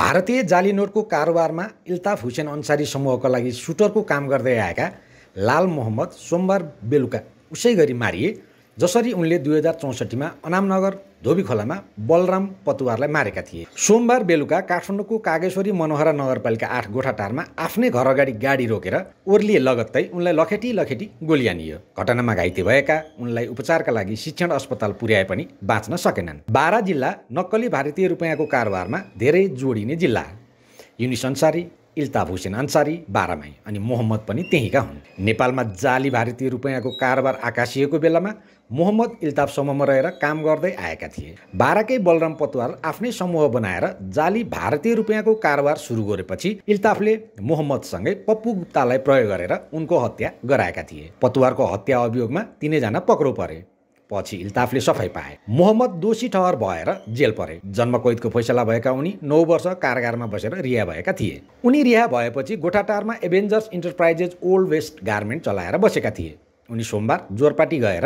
भारतीय जाली नोटको कारोबारमा इल्ताफ हुसेन अन्सारी समूहका लागि सुटरको काम गर्दै आएका लाल मोहम्मद सोमबार बेलुका उसै गरी मारिए जसरी उनले दुई हजार चौसठीमा अनामनगर खोलामा बलराम पतुवारलाई मारेका थिए सोमबार बेलुका काठमाडौँको कागेश्वरी मनोहरा नगरपालिका आठ गोठाटारमा आफ्नै घर अगाडि गाडी रोकेर ओर्लिए लगत्तै उनलाई लखेटी लखेटी गोलियानियो घटनामा घाइते भएका उनलाई उपचारका लागि शिक्षण अस्पताल पुर्याए पनि बाँच्न सकेनन् बारा जिल्ला नक्कली भारतीय रुपियाँको कारोबारमा धेरै जोडिने जिल्ला युनिस अन्सारी इल्ताफ हुसेन अन्सारी बाह्रमाई अनि मोहम्मद पनि त्यहीँका हुन् नेपालमा जाली भारतीय रुपियाँको कारोबार आकाशिएको बेलामा मोहम्मद इल्ताफ समूहमा रहेर काम गर्दै आएका थिए बाह्रकै बलराम पतवार आफ्नै समूह बनाएर जाली भारतीय रुपियाँको कारोबार सुरु गरेपछि इल्ताफले मोहम्मदसँगै पप्पु गुप्तालाई प्रयोग गरेर उनको हत्या गराएका थिए पतवारको हत्या अभियोगमा तिनैजना पक्रो परे पछि इल्ताफले सफाई पाए मोहम्मद दोषी ठहर भएर जेल परे जन्मकैदको फैसला भएका उनी नौ वर्ष कारगारमा बसेर रिहा भएका थिए उनी रिहा भएपछि गोठाटारमा Avengers enterprises old waste garment चलाएर बसेका थिए उनी सोमबार जोरपाटी गएर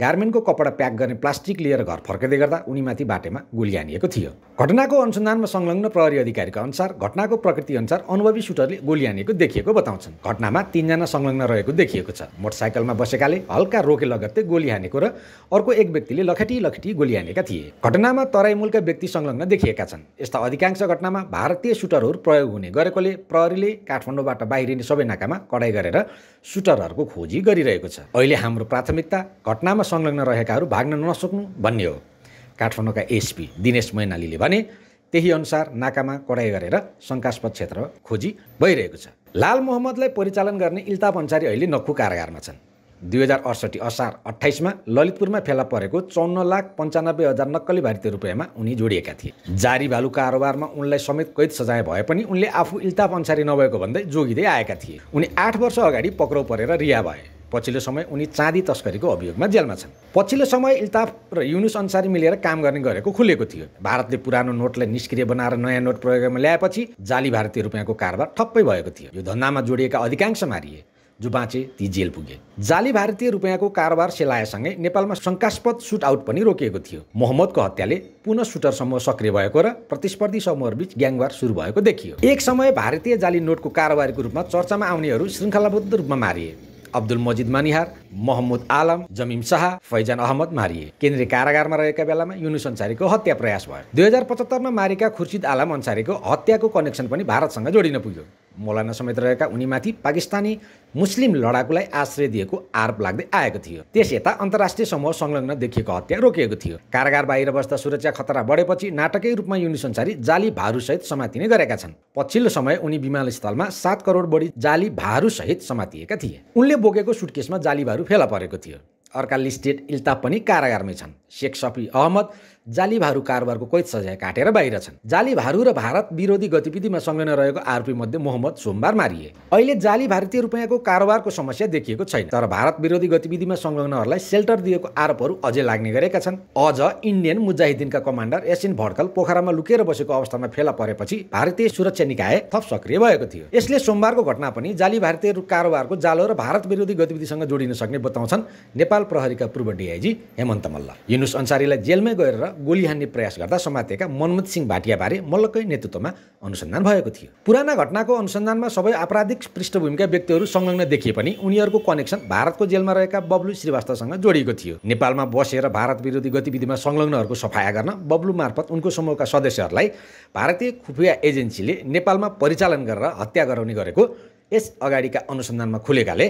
गार्मेन्टको कपडा प्याक गर्ने प्लास्टिक लिएर घर फर्किँदै गर्दा उनीमाथि बाटेमा गोली हानिएको थियो घटनाको अनुसन्धानमा संलग्न प्रहरी अधिकारीका अनुसार घटनाको प्रकृति अनुसार अनुभवी सुटरले गोली हानेको देखिएको बताउँछन् घटनामा तिनजना संलग्न रहेको देखिएको छ मोटरसाइकलमा बसेकाले हल्का रोके लगत्तै गोली हानेको र अर्को एक व्यक्तिले लखेटी लखेटी गोली हानेका थिए घटनामा तराई मूलका व्यक्ति संलग्न देखिएका छन् यस्ता अधिकांश घटनामा भारतीय सुटरहरू प्रयोग हुने गरेकोले प्रहरीले काठमाडौँबाट बाहिरिने सबै नाकामा कडाई गरेर सुटरहरूको खोजी गरिरहेको छ अहिले हाम्रो प्राथमिकता घटनामा संलग्न रहेकाहरू भाग्न नसक्नु भन्ने हो काठमाडौँका एसपी दिनेश मैनालीले भने त्यही अनुसार नाकामा कडाइ गरेर शङ्कास्पद क्षेत्र खोजी भइरहेको छ लाल मोहम्मदलाई परिचालन गर्ने इल्ताफ अन्सारी अहिले नक्खु कारागारमा छन् दुई हजार अडसठी असार अठाइसमा ललितपुरमा फेला परेको चौन्न लाख पन्चानब्बे हजार नक्कली भारतीय रुपियाँमा उनी जोडिएका थिए जारी भालु कारोबारमा उनलाई समेत कैद सजाय भए पनि उनले आफू इल्ताफ अन्सारी नभएको भन्दै जोगिँदै आएका थिए उनी आठ वर्ष अगाडि पक्राउ परेर रिहा भए पछिल्लो समय उनी चाँदी तस्करीको अभियोगमा जेलमा छन् पछिल्लो समय इल्ताफ र युनुस अन्सारी मिलेर काम गर्ने गरेको खुलेको थियो भारतले पुरानो नोटलाई निष्क्रिय बनाएर नयाँ नोट प्रयोगमा ल्याएपछि जाली भारतीय रुपियाँको कारोबार ठप्पै भएको थियो यो धन्दामा जोडिएका अधिकांश मारिए जो बाँचे ती जेल पुगे जाली भारतीय रुपियाँको कारोबार सेलाएसँगै नेपालमा शङ्कास्पद सुट आउट पनि रोकिएको थियो मोहम्मदको हत्याले पुनः सुटर समूह सक्रिय भएको र प्रतिस्पर्धी समूहहरूबीच ग्याङवार सुरु भएको देखियो एक समय भारतीय जाली नोटको कारोबारीको रूपमा चर्चामा आउनेहरू श्रृङ्खलाबद्ध रूपमा मारिए अब्दुल मजिद मानिहार महम्मुद आलम जमिम शाह फैजान अहमद मारिए केन्द्रीय कारागारमा रहेका बेलामा युनुस अन्सारीको हत्या प्रयास भयो दुई हजार पचहत्तरमा मारेका खुर्सिद आलम अन्सारीको हत्याको कनेक्सन पनि भारतसँग जोडिन पुग्यो मौलाना समेत रहेका उनीमाथि पाकिस्तानी मुस्लिम लडाकुलाई आश्रय दिएको आरोप लाग्दै आएको थियो त्यस यता अन्तर्राष्ट्रिय समूह संलग्न देखिएको हत्या रोकिएको थियो कारागार बाहिर बस्दा सुरक्षा खतरा बढेपछि नाटकै रूपमा युनि संसारी जाली भारूसहित समातिने गरेका छन् पछिल्लो समय उनी विमानस्थलमा सात करोड बढी जाली भारूसहित समातिएका थिए उनले बोकेको सुटकेसमा जाली भारू फेला परेको थियो अर्का लिस्टेड इल्ताफ पनि कारागारमै छन् शेख सफी अहमद जाली भारू कारोबारको कैद सजाय काटेर बाहिर छन् जाली भारू र भारत विरोधी गतिविधिमा संलग्न रहेको आरोपी मध्ये मोहम्मद सोमबार मारिए अहिले जाली भारतीय रुपियाँको कारोबारको समस्या देखिएको छैन तर भारत विरोधी गतिविधिमा संलग्नहरूलाई सेल्टर दिएको आरोपहरू अझै लाग्ने गरेका छन् अझ इन्डियन मुजाहिदिनका कमान्डर एसिन भडकल पोखरामा लुकेर बसेको अवस्थामा फेला परेपछि भारतीय सुरक्षा निकाय थप सक्रिय भएको थियो यसले सोमबारको घटना पनि जाली भारतीय कारोबारको जालो र भारत विरोधी गतिविधिसँग जोडिन सक्ने बताउँछन् नेपाल प्रहरीका पूर्व डिआइजी हेमन्त मल्ल युनुस अन्सारीलाई जेलमै गएर गोली हान्ने प्रयास गर्दा समातेका मनमोहन सिंह भाटियाबारे मल्लकै नेतृत्वमा अनुसन्धान भएको थियो पुराना घटनाको अनुसन्धानमा सबै आपराधिक पृष्ठभूमिका व्यक्तिहरू संलग्न देखिए पनि उनीहरूको कनेक्सन भारतको जेलमा रहेका बब्लु श्रीवास्तवसँग जोडिएको थियो नेपालमा बसेर भारत विरोधी गतिविधिमा संलग्नहरूको सफाया गर्न बब्लु मार्फत उनको समूहका सदस्यहरूलाई भारतीय खुफिया एजेन्सीले नेपालमा परिचालन गरेर हत्या गराउने गरेको यस अगाडिका अनुसन्धानमा खुलेकाले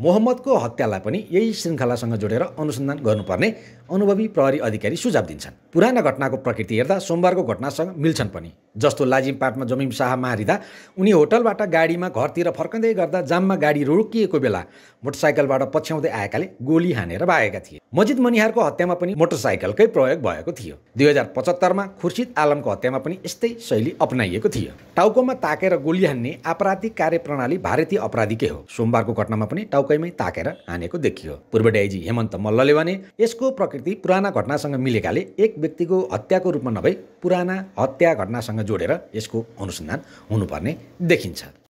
मोहम्मदको हत्यालाई पनि यही श्रृङ्खलासँग जोडेर अनुसन्धान गर्नुपर्ने अनुभवी प्रहरी अधिकारी सुझाव दिन्छन् पुराना घटनाको प्रकृति हेर्दा सोमबारको घटनासँग मिल्छन् पनि जस्तो लाजिमपाटमा जमिम शाह मारिँदा उनी होटलबाट गाडीमा घरतिर फर्कँदै गर्दा जाममा गाडी रोकिएको बेला मोटरसाइकलबाट पछ्याउँदै आएकाले गोली हानेर भागेका थिए मजिद मनिहारको हत्यामा पनि मोटरसाइकलकै प्रयोग भएको थियो दुई हजार पचहत्तरमा खुर्सिद आलमको हत्यामा पनि यस्तै शैली अप्नाइएको थियो टाउकोमा ताकेर गोली हान्ने आपराधिक कार्यप्रणाली भारतीय अपराधीकै हो सोमबारको घटनामा पनि टाउकैमै ताकेर हानेको देखियो पूर्व डाइजी हेमन्त मल्लले भने यसको प्रकृति पुराना घटनासँग मिलेकाले एक व्यक्तिको हत्याको रूपमा नभई पुराना हत्या घटनासँग जोडेर यसको अनुसन्धान हुनुपर्ने देखिन्छ